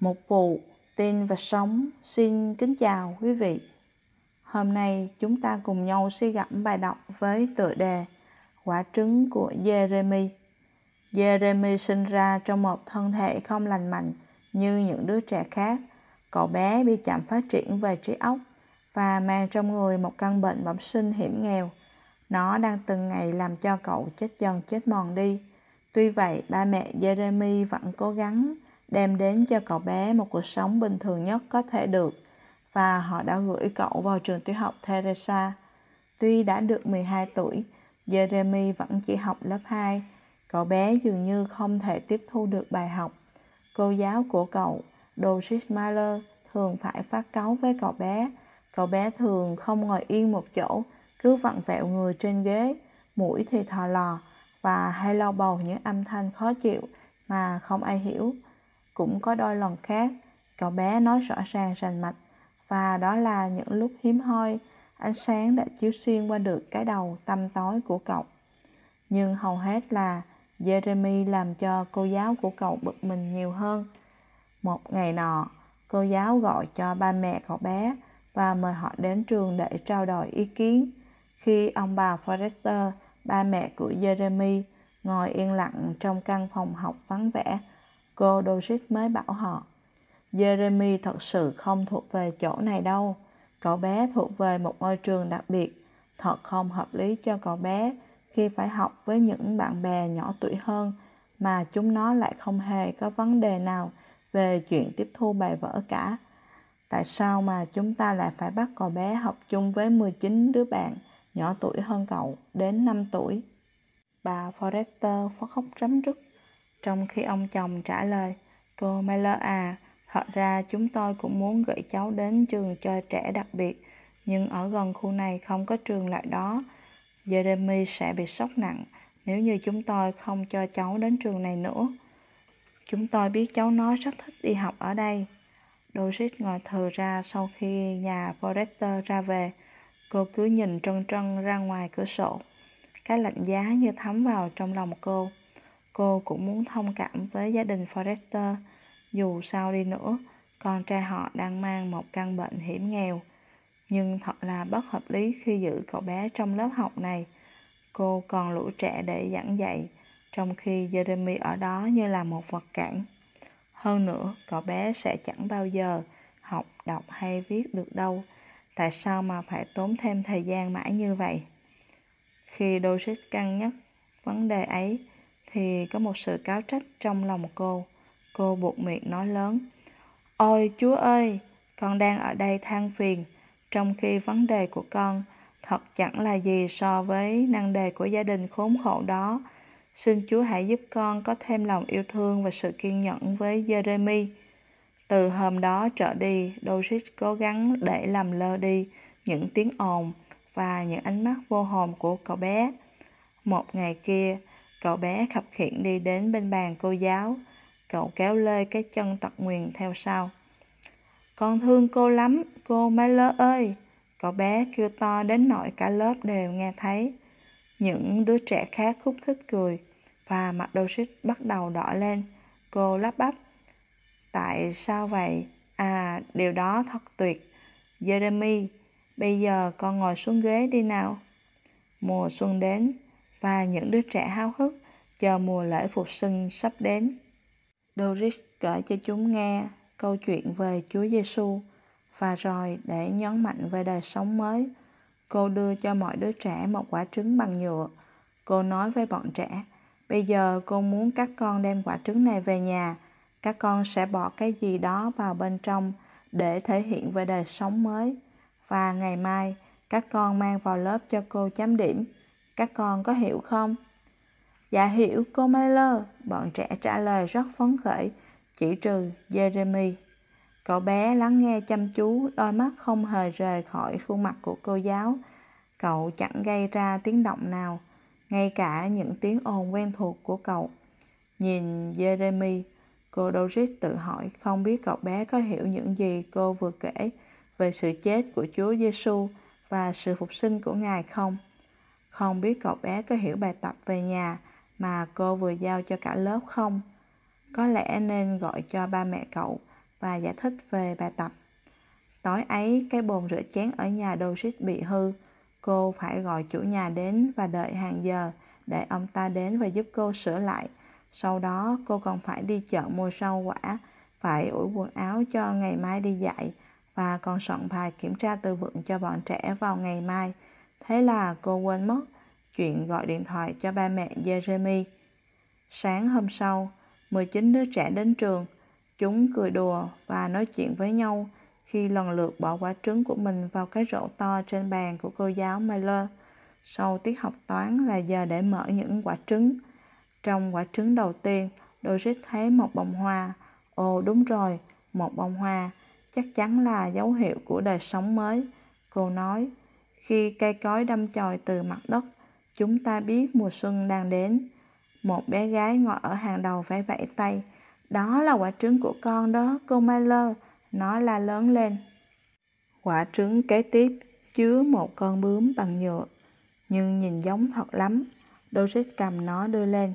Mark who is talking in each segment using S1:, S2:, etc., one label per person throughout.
S1: Một vụ tin và sống xin kính chào quý vị. Hôm nay chúng ta cùng nhau suy gẫm bài đọc với tựa đề Quả trứng của Jeremy. Jeremy sinh ra trong một thân thể không lành mạnh như những đứa trẻ khác. Cậu bé bị chậm phát triển về trí óc và mang trong người một căn bệnh bẩm sinh hiểm nghèo. Nó đang từng ngày làm cho cậu chết dần chết mòn đi. Tuy vậy, ba mẹ Jeremy vẫn cố gắng đem đến cho cậu bé một cuộc sống bình thường nhất có thể được và họ đã gửi cậu vào trường tiểu học Teresa. Tuy đã được 12 tuổi, Jeremy vẫn chỉ học lớp 2. Cậu bé dường như không thể tiếp thu được bài học. Cô giáo của cậu, Doris Myler, thường phải phát cáu với cậu bé. Cậu bé thường không ngồi yên một chỗ, cứ vặn vẹo người trên ghế, mũi thì thò lò và hay lau bầu những âm thanh khó chịu mà không ai hiểu cũng có đôi lần khác cậu bé nói rõ ràng rành mạch và đó là những lúc hiếm hoi ánh sáng đã chiếu xuyên qua được cái đầu tăm tối của cậu nhưng hầu hết là Jeremy làm cho cô giáo của cậu bực mình nhiều hơn. Một ngày nọ, cô giáo gọi cho ba mẹ cậu bé và mời họ đến trường để trao đổi ý kiến. Khi ông bà Forrester, ba mẹ của Jeremy, ngồi yên lặng trong căn phòng học vắng vẻ Cô Doris mới bảo họ. Jeremy thật sự không thuộc về chỗ này đâu. Cậu bé thuộc về một ngôi trường đặc biệt. Thật không hợp lý cho cậu bé khi phải học với những bạn bè nhỏ tuổi hơn mà chúng nó lại không hề có vấn đề nào về chuyện tiếp thu bài vở cả. Tại sao mà chúng ta lại phải bắt cậu bé học chung với 19 đứa bạn nhỏ tuổi hơn cậu đến 5 tuổi? Bà Forrester phó khóc rắm rứt trong khi ông chồng trả lời, cô Miller à, thật ra chúng tôi cũng muốn gửi cháu đến trường chơi trẻ đặc biệt, nhưng ở gần khu này không có trường loại đó. Jeremy sẽ bị sốc nặng nếu như chúng tôi không cho cháu đến trường này nữa. Chúng tôi biết cháu nó rất thích đi học ở đây. Doris ngồi thừ ra sau khi nhà Forrester ra về. Cô cứ nhìn trân trân ra ngoài cửa sổ. Cái lạnh giá như thấm vào trong lòng cô. Cô cũng muốn thông cảm với gia đình Forrester, dù sao đi nữa, con trai họ đang mang một căn bệnh hiểm nghèo. Nhưng thật là bất hợp lý khi giữ cậu bé trong lớp học này. Cô còn lũ trẻ để giảng dạy, trong khi Jeremy ở đó như là một vật cản. Hơn nữa, cậu bé sẽ chẳng bao giờ học, đọc hay viết được đâu. Tại sao mà phải tốn thêm thời gian mãi như vậy? Khi Dosit cân nhắc vấn đề ấy, thì có một sự cáo trách trong lòng cô. Cô buộc miệng nói lớn. Ôi chúa ơi, con đang ở đây than phiền, trong khi vấn đề của con thật chẳng là gì so với năng đề của gia đình khốn khổ đó. Xin Chúa hãy giúp con có thêm lòng yêu thương và sự kiên nhẫn với Jeremy. Từ hôm đó trở đi, Doris cố gắng để làm lơ đi những tiếng ồn và những ánh mắt vô hồn của cậu bé. Một ngày kia, Cậu bé khập khiển đi đến bên bàn cô giáo. Cậu kéo lê cái chân tật nguyền theo sau. Con thương cô lắm, cô Mai Lơ ơi! Cậu bé kêu to đến nỗi cả lớp đều nghe thấy. Những đứa trẻ khác khúc khích cười và mặt đầu xích bắt đầu đỏ lên. Cô lắp bắp. Tại sao vậy? À, điều đó thật tuyệt. Jeremy, bây giờ con ngồi xuống ghế đi nào. Mùa xuân đến, và những đứa trẻ háo hức chờ mùa lễ phục sinh sắp đến. Doris kể cho chúng nghe câu chuyện về Chúa Giêsu và rồi để nhấn mạnh về đời sống mới, cô đưa cho mọi đứa trẻ một quả trứng bằng nhựa. Cô nói với bọn trẻ, bây giờ cô muốn các con đem quả trứng này về nhà, các con sẽ bỏ cái gì đó vào bên trong để thể hiện về đời sống mới và ngày mai các con mang vào lớp cho cô chấm điểm các con có hiểu không? Dạ hiểu cô Mailer, bọn trẻ trả lời rất phấn khởi, chỉ trừ Jeremy. Cậu bé lắng nghe chăm chú, đôi mắt không hề rời khỏi khuôn mặt của cô giáo. Cậu chẳng gây ra tiếng động nào, ngay cả những tiếng ồn quen thuộc của cậu. Nhìn Jeremy, cô Doris tự hỏi không biết cậu bé có hiểu những gì cô vừa kể về sự chết của Chúa Giêsu và sự phục sinh của Ngài không. Không biết cậu bé có hiểu bài tập về nhà mà cô vừa giao cho cả lớp không? Có lẽ nên gọi cho ba mẹ cậu và giải thích về bài tập. Tối ấy, cái bồn rửa chén ở nhà Dorit bị hư. Cô phải gọi chủ nhà đến và đợi hàng giờ để ông ta đến và giúp cô sửa lại. Sau đó, cô còn phải đi chợ mua rau quả, phải ủi quần áo cho ngày mai đi dạy và còn soạn bài kiểm tra từ vựng cho bọn trẻ vào ngày mai. Thế là cô quên mất chuyện gọi điện thoại cho ba mẹ Jeremy. Sáng hôm sau, 19 đứa trẻ đến trường. Chúng cười đùa và nói chuyện với nhau khi lần lượt bỏ quả trứng của mình vào cái rổ to trên bàn của cô giáo Miller. Sau tiết học toán là giờ để mở những quả trứng. Trong quả trứng đầu tiên, đôi Doris thấy một bông hoa. Ồ đúng rồi, một bông hoa. Chắc chắn là dấu hiệu của đời sống mới. Cô nói, khi cây cối đâm chồi từ mặt đất, chúng ta biết mùa xuân đang đến. Một bé gái ngồi ở hàng đầu vẫy vẫy tay. Đó là quả trứng của con đó, cô Mailer. Nó là lớn lên. Quả trứng kế tiếp chứa một con bướm bằng nhựa, nhưng nhìn giống thật lắm. Dorit cầm nó đưa lên.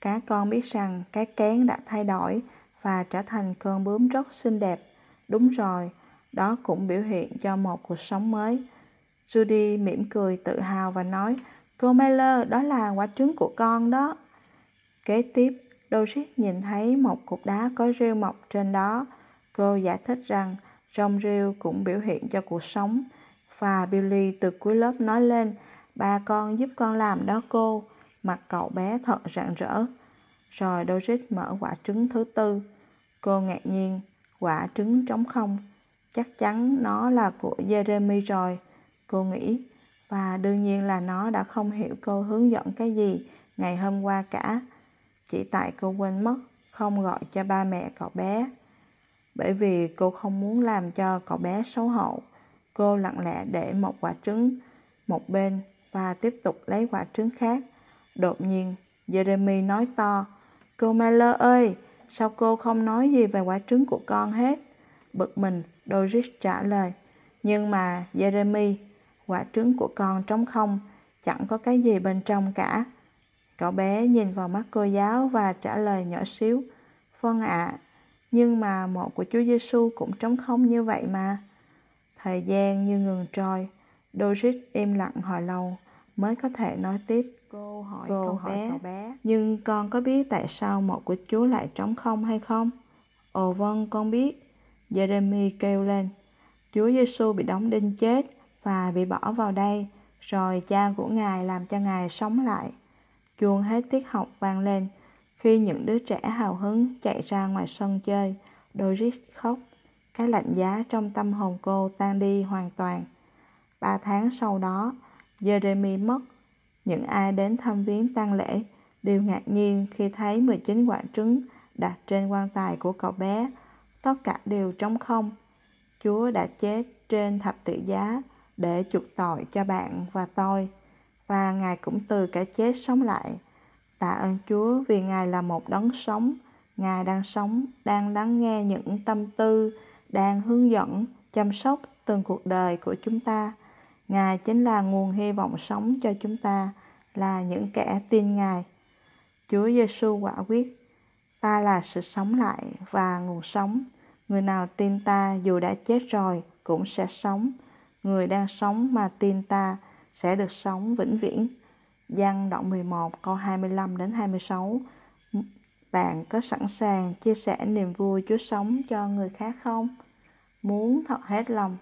S1: Cá con biết rằng cái kén đã thay đổi và trở thành con bướm rất xinh đẹp. Đúng rồi, đó cũng biểu hiện cho một cuộc sống mới Judy mỉm cười tự hào và nói, Cô Mailer, đó là quả trứng của con đó. Kế tiếp, Dorit nhìn thấy một cục đá có rêu mọc trên đó. Cô giải thích rằng rong rêu cũng biểu hiện cho cuộc sống. Và Billy từ cuối lớp nói lên, ba con giúp con làm đó cô. Mặt cậu bé thật rạng rỡ. Rồi Dorit mở quả trứng thứ tư. Cô ngạc nhiên, quả trứng trống không. Chắc chắn nó là của Jeremy rồi cô nghĩ và đương nhiên là nó đã không hiểu cô hướng dẫn cái gì ngày hôm qua cả chỉ tại cô quên mất không gọi cho ba mẹ cậu bé bởi vì cô không muốn làm cho cậu bé xấu hổ cô lặng lẽ để một quả trứng một bên và tiếp tục lấy quả trứng khác đột nhiên jeremy nói to cô Miller ơi sao cô không nói gì về quả trứng của con hết bực mình doris trả lời nhưng mà jeremy quả trứng của con trống không, chẳng có cái gì bên trong cả. Cậu bé nhìn vào mắt cô giáo và trả lời nhỏ xíu, Vâng ạ, à, nhưng mà mộ của Chúa Giêsu cũng trống không như vậy mà. Thời gian như ngừng trôi, Doris im lặng hồi lâu mới có thể nói tiếp. Cô hỏi, cô cậu, hỏi bé, cậu bé, nhưng con có biết tại sao mộ của Chúa lại trống không hay không? Ồ vâng, con biết. Jeremy kêu lên, Chúa Giêsu bị đóng đinh chết và bị bỏ vào đây, rồi cha của ngài làm cho ngài sống lại. Chuông hết tiết học vang lên, khi những đứa trẻ hào hứng chạy ra ngoài sân chơi, Doris khóc. Cái lạnh giá trong tâm hồn cô tan đi hoàn toàn. Ba tháng sau đó, Jeremy mất. Những ai đến thăm viếng tang lễ đều ngạc nhiên khi thấy 19 quả trứng đặt trên quan tài của cậu bé. Tất cả đều trống không. Chúa đã chết trên thập tự giá để chuộc tội cho bạn và tôi và Ngài cũng từ cái chết sống lại. Tạ ơn Chúa vì Ngài là một đấng sống, Ngài đang sống, đang lắng nghe những tâm tư, đang hướng dẫn, chăm sóc từng cuộc đời của chúng ta. Ngài chính là nguồn hy vọng sống cho chúng ta, là những kẻ tin Ngài. Chúa Giêsu quả quyết, ta là sự sống lại và nguồn sống. Người nào tin ta dù đã chết rồi cũng sẽ sống người đang sống mà tin ta sẽ được sống vĩnh viễn. Giăng đoạn 11 câu 25 đến 26. Bạn có sẵn sàng chia sẻ niềm vui Chúa sống cho người khác không? Muốn thật hết lòng